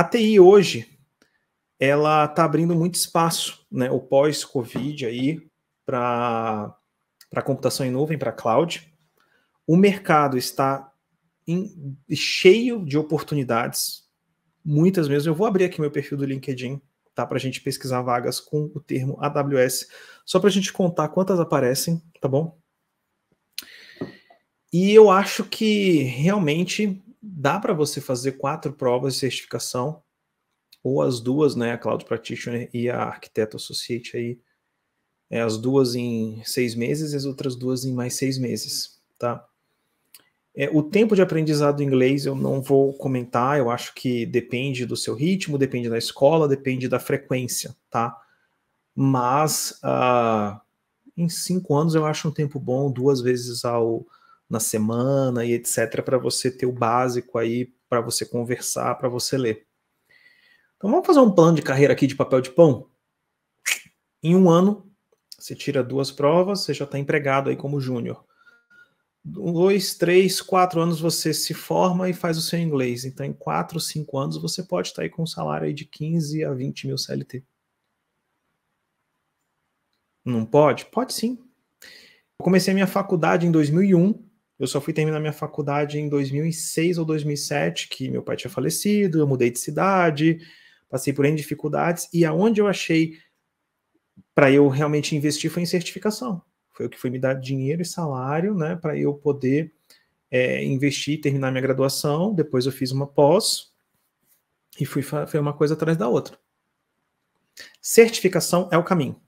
A TI hoje, ela está abrindo muito espaço, né? O pós-Covid aí para para computação em nuvem, para cloud. O mercado está em, cheio de oportunidades, muitas mesmo. Eu vou abrir aqui meu perfil do LinkedIn, tá? Para a gente pesquisar vagas com o termo AWS, só para a gente contar quantas aparecem, tá bom? E eu acho que realmente dá para você fazer quatro provas de certificação, ou as duas, né, a Cloud Practitioner e a Arquiteto Associate aí, é, as duas em seis meses e as outras duas em mais seis meses, tá? É, o tempo de aprendizado do inglês eu não vou comentar, eu acho que depende do seu ritmo, depende da escola, depende da frequência, tá? Mas uh, em cinco anos eu acho um tempo bom, duas vezes ao na semana e etc., para você ter o básico aí, para você conversar, para você ler. Então vamos fazer um plano de carreira aqui de papel de pão? Em um ano, você tira duas provas, você já está empregado aí como júnior. Dois, três, quatro anos você se forma e faz o seu inglês. Então, em quatro, cinco anos, você pode estar tá aí com um salário aí de 15 a 20 mil CLT. Não pode? Pode sim. Eu comecei a minha faculdade em 2001 eu só fui terminar minha faculdade em 2006 ou 2007, que meu pai tinha falecido, eu mudei de cidade, passei por N dificuldades, e aonde eu achei para eu realmente investir foi em certificação. Foi o que foi me dar dinheiro e salário, né, para eu poder é, investir, terminar minha graduação. Depois eu fiz uma pós e fui foi uma coisa atrás da outra. Certificação é o caminho.